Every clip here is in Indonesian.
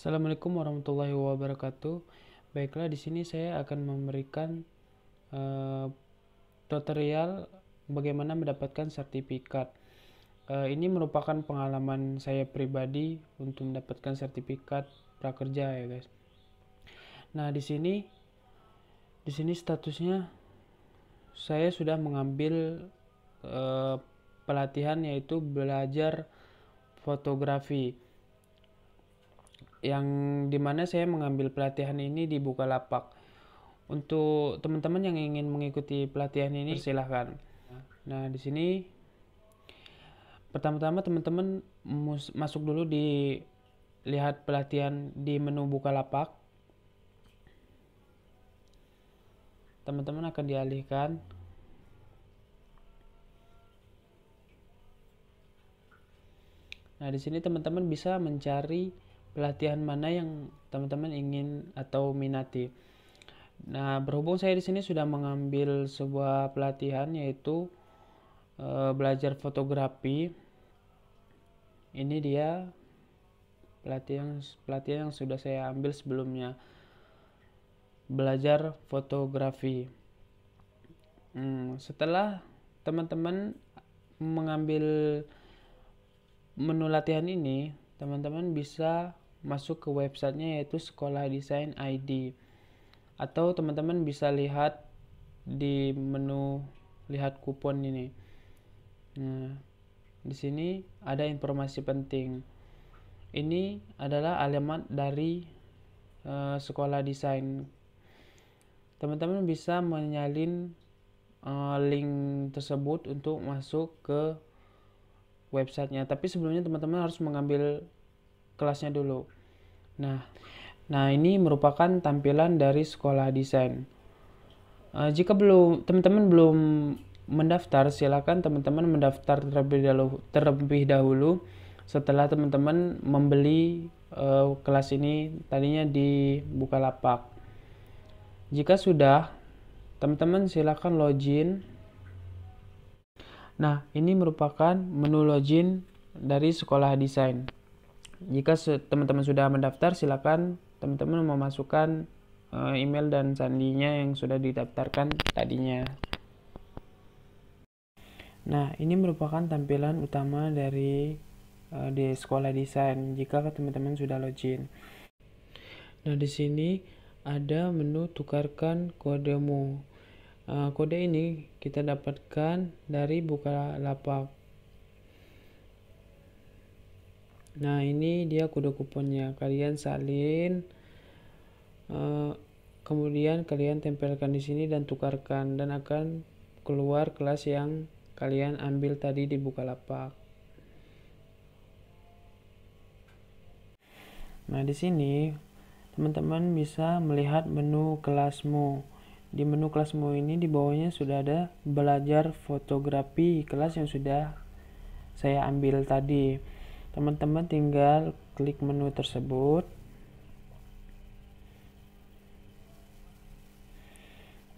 Assalamualaikum warahmatullahi wabarakatuh. Baiklah, di sini saya akan memberikan uh, tutorial bagaimana mendapatkan sertifikat. Uh, ini merupakan pengalaman saya pribadi untuk mendapatkan sertifikat prakerja ya guys. Nah di sini, di sini statusnya saya sudah mengambil uh, pelatihan yaitu belajar fotografi yang dimana saya mengambil pelatihan ini di Bukalapak. Untuk teman-teman yang ingin mengikuti pelatihan ini silahkan. Nah di sini pertama-tama teman-teman masuk dulu di lihat pelatihan di menu Bukalapak. Teman-teman akan dialihkan Nah, di sini teman-teman bisa mencari pelatihan mana yang teman-teman ingin atau minati. Nah, berhubung saya di sini sudah mengambil sebuah pelatihan yaitu e, belajar fotografi. Ini dia pelatihan pelatihan yang sudah saya ambil sebelumnya. Belajar fotografi. Hmm, setelah teman-teman mengambil menu latihan ini, teman-teman bisa masuk ke websitenya yaitu sekolah desain ID atau teman-teman bisa lihat di menu lihat kupon ini nah di sini ada informasi penting ini adalah alamat dari uh, sekolah desain teman-teman bisa menyalin uh, link tersebut untuk masuk ke websitenya tapi sebelumnya teman-teman harus mengambil kelasnya dulu. Nah, nah ini merupakan tampilan dari sekolah desain. Uh, jika belum teman-teman belum mendaftar, silakan teman-teman mendaftar terlebih dahulu, terlebih dahulu setelah teman-teman membeli uh, kelas ini tadinya di Bukalapak. Jika sudah, teman-teman silakan login. Nah, ini merupakan menu login dari sekolah desain. Jika teman-teman sudah mendaftar, silakan teman-teman memasukkan uh, email dan sandinya yang sudah didaftarkan tadinya. Nah, ini merupakan tampilan utama dari uh, di sekolah desain jika teman-teman sudah login. Nah, di sini ada menu tukarkan kodemu. Uh, kode ini kita dapatkan dari lapak. Nah ini dia kode kuponnya. Kalian salin, uh, kemudian kalian tempelkan di sini dan tukarkan dan akan keluar kelas yang kalian ambil tadi di Bukalapak. Nah di sini teman-teman bisa melihat menu kelasmu. Di menu kelasmu ini di bawahnya sudah ada belajar fotografi kelas yang sudah saya ambil tadi teman-teman tinggal klik menu tersebut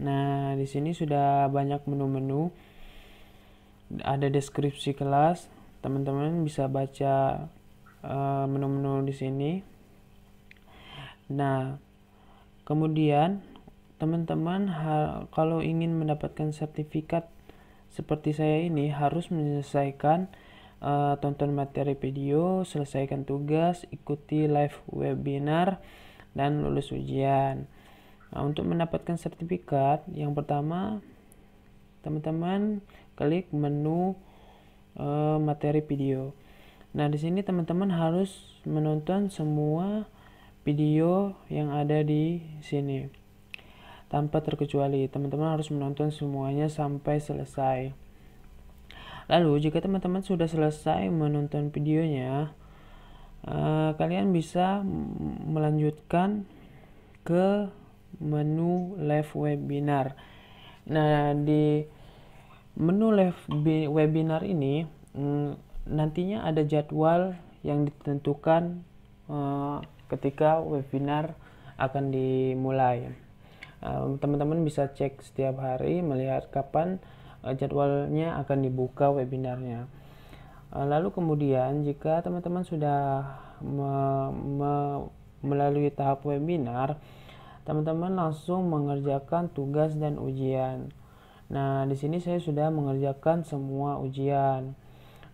nah di sini sudah banyak menu-menu ada deskripsi kelas teman-teman bisa baca eh, menu-menu uh, di sini nah kemudian teman-teman kalau ingin mendapatkan sertifikat seperti saya ini harus menyelesaikan uh, tonton materi video, selesaikan tugas, ikuti live webinar, dan lulus ujian. Nah, untuk mendapatkan sertifikat, yang pertama teman-teman klik menu uh, materi video. Nah, di sini teman-teman harus menonton semua video yang ada di sini. Tanpa terkecuali, teman-teman harus menonton semuanya sampai selesai. Lalu jika teman-teman sudah selesai menonton videonya, uh, kalian bisa melanjutkan ke menu live webinar. Nah, di menu live webinar ini mm, nantinya ada jadwal yang ditentukan uh, ketika webinar akan dimulai. Eh, teman-teman uh, bisa cek setiap hari melihat kapan Eh, jadwalnya akan dibuka webinarnya. Eh, lalu kemudian jika teman-teman sudah me me melalui tahap webinar, teman-teman langsung mengerjakan tugas dan ujian. Nah, di sini saya sudah mengerjakan semua ujian.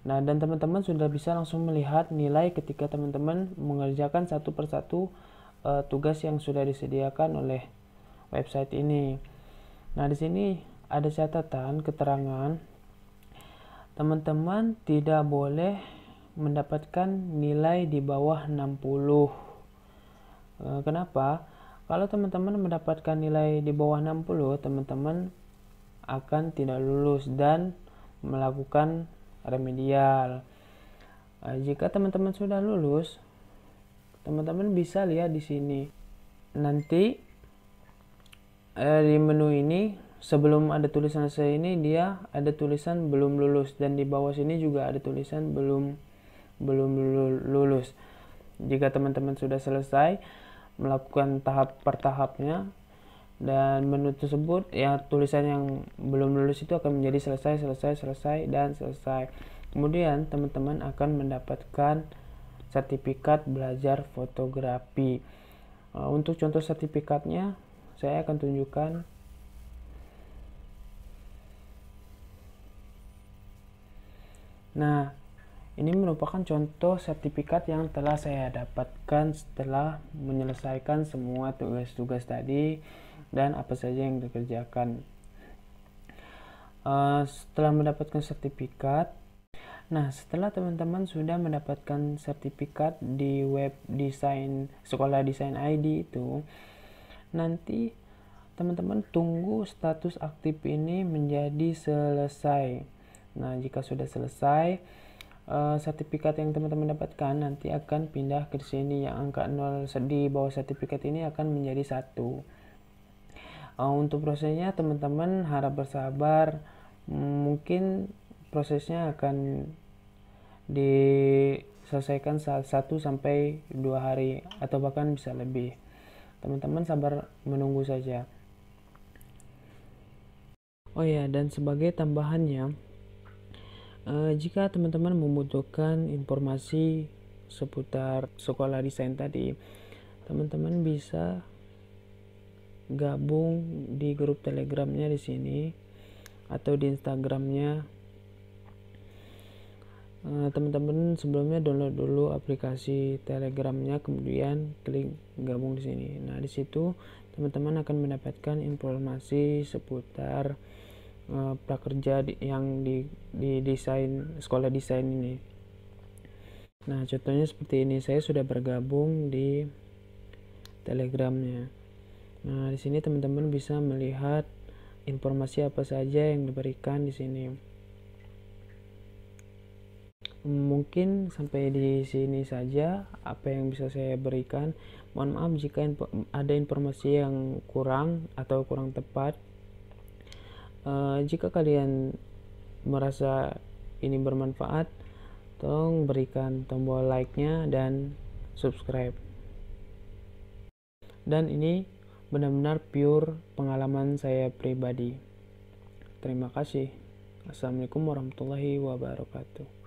Nah, dan teman-teman sudah bisa langsung melihat nilai ketika teman-teman mengerjakan satu persatu uh, tugas yang sudah disediakan oleh website ini. Nah, di sini ada catatan keterangan teman-teman tidak boleh mendapatkan nilai di bawah 60 eh, kenapa kalau teman-teman mendapatkan nilai di bawah 60 teman-teman akan tidak lulus dan melakukan remedial eh, jika teman-teman sudah lulus teman-teman bisa lihat di sini nanti eh, di menu ini sebelum ada tulisan saya ini dia ada tulisan belum lulus dan di bawah sini juga ada tulisan belum belum lulus. Jika teman-teman sudah selesai melakukan tahap per tahapnya dan menu tersebut ya tulisan yang belum lulus itu akan menjadi selesai selesai selesai dan selesai. Kemudian teman-teman akan mendapatkan sertifikat belajar fotografi. Uh, untuk contoh sertifikatnya saya akan tunjukkan Nah, ini merupakan contoh sertifikat yang telah saya dapatkan setelah menyelesaikan semua tugas-tugas tadi dan apa saja yang dikerjakan. Uh, setelah mendapatkan sertifikat, nah setelah teman-teman sudah mendapatkan sertifikat di web desain sekolah desain ID itu, nanti teman-teman tunggu status aktif ini menjadi selesai. Nah, jika sudah selesai, uh, sertifikat yang teman-teman dapatkan nanti akan pindah ke sini. Yang angka 0 di bawah sertifikat ini akan menjadi satu. Uh, untuk prosesnya, teman-teman harap bersabar. Mungkin prosesnya akan diselesaikan saat 1 sampai 2 hari atau bahkan bisa lebih. Teman-teman sabar menunggu saja. Oh ya, dan sebagai tambahannya, Uh, jika teman-teman membutuhkan informasi seputar sekolah desain tadi, teman-teman bisa gabung di grup telegramnya di sini atau di instagramnya teman eh, teman-teman sebelumnya download dulu aplikasi telegramnya kemudian klik gabung di sini nah di situ teman-teman akan mendapatkan informasi seputar uh, prakerja di, yang di, di desain sekolah desain ini. Nah, contohnya seperti ini. Saya sudah bergabung di Telegramnya. Nah, di sini teman-teman bisa melihat informasi apa saja yang diberikan di sini. Mungkin sampai di sini saja apa yang bisa saya berikan. Mohon maaf jika ada informasi yang kurang atau kurang tepat Eh, jika kalian merasa ini bermanfaat, tolong berikan tombol like-nya dan subscribe. Dan ini benar-benar pure pengalaman saya pribadi. Terima kasih. Assalamualaikum warahmatullahi wabarakatuh.